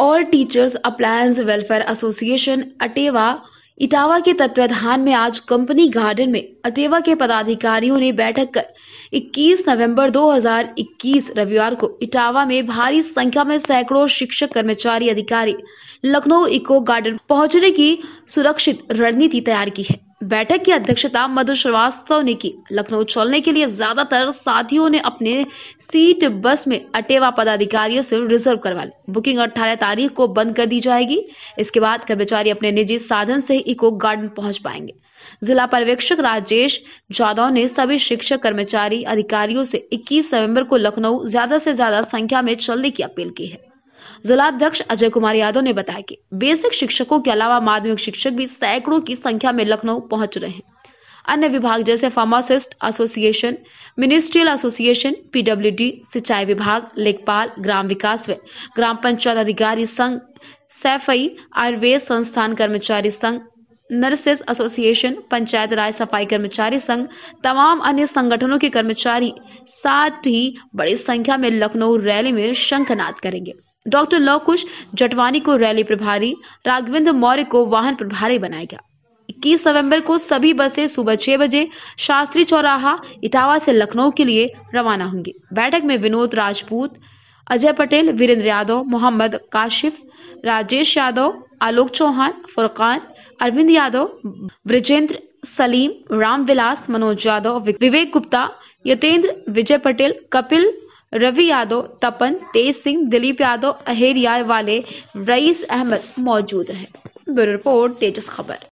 all teachers employees welfare association अटेवा इटावा के तत्वाधान में आज कंपनी गार्डन में अटेवा के पदाधिकारियों ने बैठक कर 21 नवंबर 2021 रविवार को इटावा में भारी संख्या में सैकड़ों शिक्षक कर्मचारी अधिकारी लखनऊ इको गार्डन पहुंचने की सुरक्षित रणनीति तैयार की है बैठक की अध्यक्षता मधु श्रीवास्तव ने की लखनऊ चलने के लिए ज्यादातर साथियों ने अपने सीट बस में अटेवा पदाधिकारियों से रिजर्व करवा ली बुकिंग 18 तारीख को बंद कर दी जाएगी इसके बाद कर्मचारी अपने निजी साधन से इको गार्डन पहुंच पाएंगे जिला पर्यवेक्षक राजेश जादव ने सभी शिक्षक कर्मचारी अधिकारियों से इक्कीस नवम्बर को लखनऊ ज्यादा से ज्यादा संख्या में चलने की अपील की है जिलाध्यक्ष अजय कुमार यादव ने बताया कि बेसिक शिक्षकों के अलावा माध्यमिक शिक्षक भी सैकड़ों की संख्या में लखनऊ पहुंच रहे हैं अन्य विभाग जैसे pharmacist association ministerial association PW सिंचाई विभाग लेखपाल ग्राम विकास व ग्राम पंचायत अधिकारी संघ सैफई आयुर्वेद संस्थान कर्मचारी संघ नर्सेस एसोसिएशन पंचायत राज सफाई कर्मचारी संघ तमाम अन्य संगठनों के कर्मचारी साथ ही बड़ी संख्या में लखनऊ रैली में शंखनाद करेंगे डॉक्टर लवकुश जटवानी को रैली प्रभारी राघवेंद्र मौर्य को वाहन प्रभारी बनाया गया इक्कीस नवंबर को सभी बसें सुबह छह बजे शास्त्री चौराहा इटावा से लखनऊ के लिए रवाना होंगी बैठक में विनोद राजपूत अजय पटेल वीरेंद्र यादव मोहम्मद काशिफ राजेश यादव आलोक चौहान फुरकान अरविंद यादव ब्रजेंद्र सलीम रामविलास मनोज यादव विवेक गुप्ता यतेंद्र विजय पटेल कपिल रवि यादव तपन तेज सिंह दिलीप यादव अहेरिया वाले रईस अहमद मौजूद रहे ब्यूरो रिपोर्ट तेजस खबर